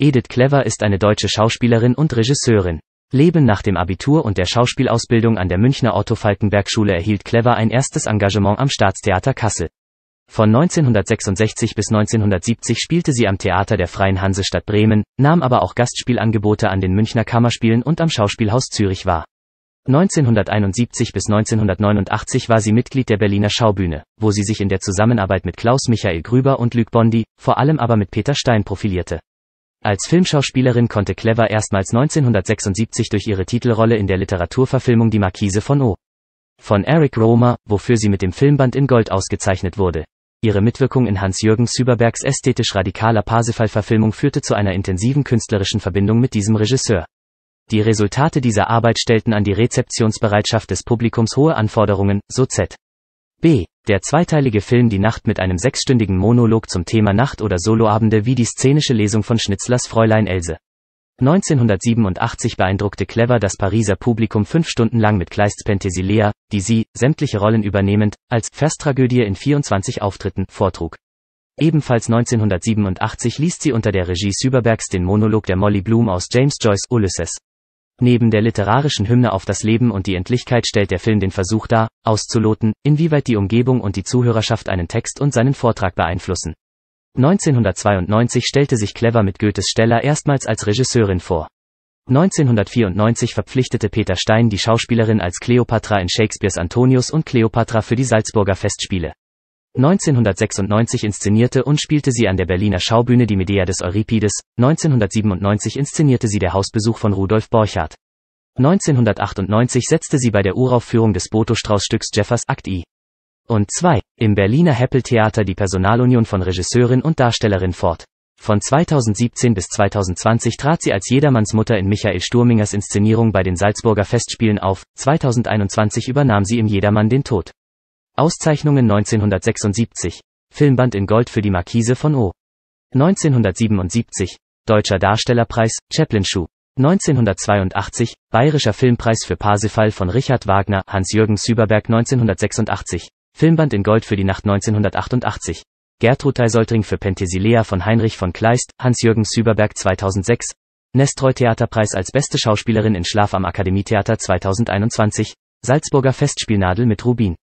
Edith Clever ist eine deutsche Schauspielerin und Regisseurin. Leben nach dem Abitur und der Schauspielausbildung an der Münchner Otto-Falkenberg-Schule erhielt Clever ein erstes Engagement am Staatstheater Kassel. Von 1966 bis 1970 spielte sie am Theater der Freien Hansestadt Bremen, nahm aber auch Gastspielangebote an den Münchner Kammerspielen und am Schauspielhaus Zürich wahr. 1971 bis 1989 war sie Mitglied der Berliner Schaubühne, wo sie sich in der Zusammenarbeit mit Klaus Michael Grüber und Luc Bondi, vor allem aber mit Peter Stein profilierte. Als Filmschauspielerin konnte Clever erstmals 1976 durch ihre Titelrolle in der Literaturverfilmung Die Marquise von O. von Eric Romer, wofür sie mit dem Filmband in Gold ausgezeichnet wurde. Ihre Mitwirkung in Hans-Jürgen Süberbergs ästhetisch radikaler Parsifal-Verfilmung führte zu einer intensiven künstlerischen Verbindung mit diesem Regisseur. Die Resultate dieser Arbeit stellten an die Rezeptionsbereitschaft des Publikums hohe Anforderungen, so Z. B. Der zweiteilige Film Die Nacht mit einem sechsstündigen Monolog zum Thema Nacht oder Soloabende wie die szenische Lesung von Schnitzlers Fräulein Else. 1987 beeindruckte Clever das Pariser Publikum fünf Stunden lang mit Kleists Penthesilea, die sie, sämtliche Rollen übernehmend, als Verstragödie in 24 Auftritten vortrug. Ebenfalls 1987 liest sie unter der Regie Süberbergs den Monolog der Molly Bloom aus James Joyce Ulysses. Neben der literarischen Hymne auf das Leben und die Endlichkeit stellt der Film den Versuch dar, auszuloten, inwieweit die Umgebung und die Zuhörerschaft einen Text und seinen Vortrag beeinflussen. 1992 stellte sich Clever mit Goethes Steller erstmals als Regisseurin vor. 1994 verpflichtete Peter Stein die Schauspielerin als Cleopatra in Shakespeares Antonius und Cleopatra für die Salzburger Festspiele. 1996 inszenierte und spielte sie an der Berliner Schaubühne die Medea des Euripides, 1997 inszenierte sie der Hausbesuch von Rudolf Borchardt. 1998 setzte sie bei der Uraufführung des Boto-Strauß-Stücks Jeffers Akt I und 2 im Berliner Heppel-Theater die Personalunion von Regisseurin und Darstellerin fort. Von 2017 bis 2020 trat sie als Jedermanns Mutter in Michael Sturmingers Inszenierung bei den Salzburger Festspielen auf, 2021 übernahm sie im Jedermann den Tod. Auszeichnungen 1976, Filmband in Gold für die Markise von O. 1977, Deutscher Darstellerpreis, Chaplin Schuh. 1982, Bayerischer Filmpreis für Parsifal von Richard Wagner, Hans-Jürgen Süberberg 1986, Filmband in Gold für die Nacht 1988, Gertrud Soltring für Penthesilea von Heinrich von Kleist, Hans-Jürgen Süberberg 2006, Nestreu Theaterpreis als beste Schauspielerin in Schlaf am Akademietheater 2021, Salzburger Festspielnadel mit Rubin.